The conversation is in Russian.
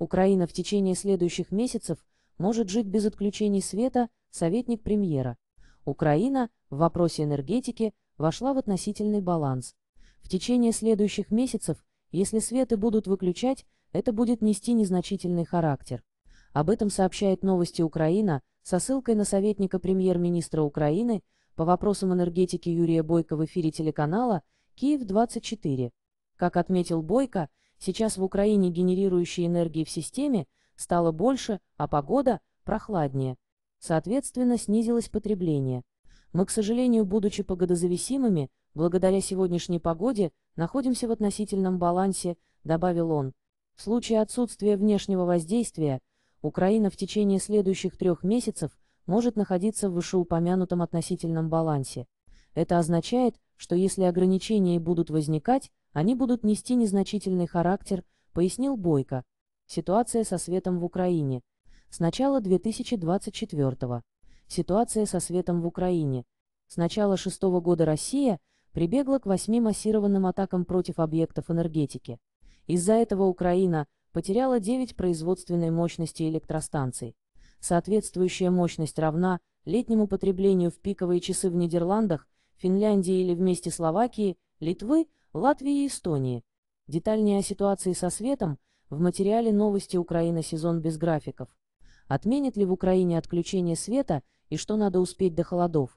Украина в течение следующих месяцев может жить без отключений света, советник премьера. Украина в вопросе энергетики вошла в относительный баланс. В течение следующих месяцев, если светы будут выключать, это будет нести незначительный характер. Об этом сообщает новости Украина со ссылкой на советника премьер-министра Украины по вопросам энергетики Юрия Бойко в эфире телеканала «Киев-24». Как отметил Бойко, Сейчас в Украине генерирующей энергии в системе стало больше, а погода – прохладнее. Соответственно, снизилось потребление. Мы, к сожалению, будучи погодозависимыми, благодаря сегодняшней погоде, находимся в относительном балансе, добавил он. В случае отсутствия внешнего воздействия, Украина в течение следующих трех месяцев может находиться в вышеупомянутом относительном балансе. Это означает, что если ограничения будут возникать, они будут нести незначительный характер, пояснил Бойко. Ситуация со светом в Украине. С начала 2024 -го. Ситуация со светом в Украине. С начала шестого года Россия прибегла к восьми массированным атакам против объектов энергетики. Из-за этого Украина потеряла 9 производственной мощности электростанций. Соответствующая мощность равна летнему потреблению в пиковые часы в Нидерландах Финляндии или вместе Словакии, Литвы, Латвии и Эстонии. Детальнее о ситуации со светом в материале «Новости Украина. Сезон без графиков». Отменят ли в Украине отключение света и что надо успеть до холодов?